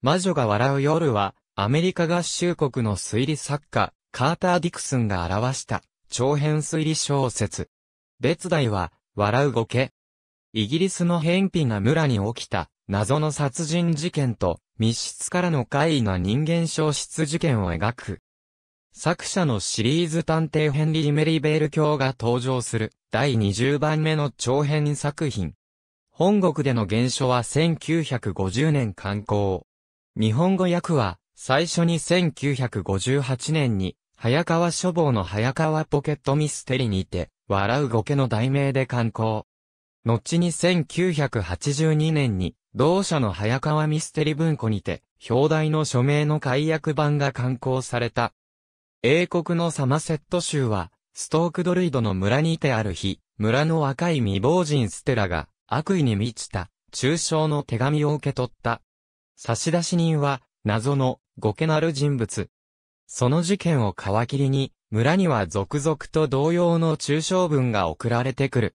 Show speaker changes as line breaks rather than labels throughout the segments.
魔女が笑う夜は、アメリカ合衆国の推理作家、カーター・ディクスンが表した長編推理小説。別題は、笑うゴケ。イギリスの偏僻な村に起きた謎の殺人事件と密室からの怪異な人間消失事件を描く。作者のシリーズ探偵ヘンリー・メリベール卿が登場する第20番目の長編作品。本国での原書は1950年刊行。日本語訳は、最初に1958年に、早川書房の早川ポケットミステリにて、笑うゴケの題名で刊行。後に1982年に、同社の早川ミステリ文庫にて、表題の署名の解約版が刊行された。英国のサマセット州は、ストークドルイドの村にてある日、村の若い未亡人ステラが、悪意に満ちた、中傷の手紙を受け取った。差出人は、謎の、ゴケなる人物。その事件を皮切りに、村には続々と同様の中傷文が送られてくる。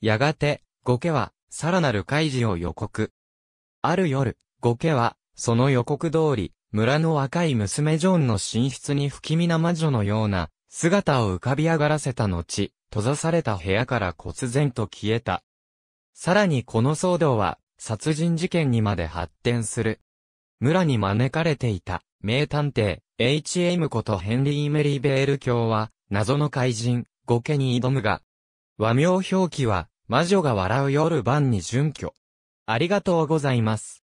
やがて、ゴケは、さらなる開示を予告。ある夜、ゴケは、その予告通り、村の若い娘ジョンの寝室に不気味な魔女のような、姿を浮かび上がらせた後、閉ざされた部屋から忽然と消えた。さらにこの騒動は、殺人事件にまで発展する。村に招かれていた、名探偵、H.M. ことヘンリー・メリー・ベール卿は、謎の怪人、ゴケに挑むが、和名表記は、魔女が笑う夜晩に準拠。ありがとうございます。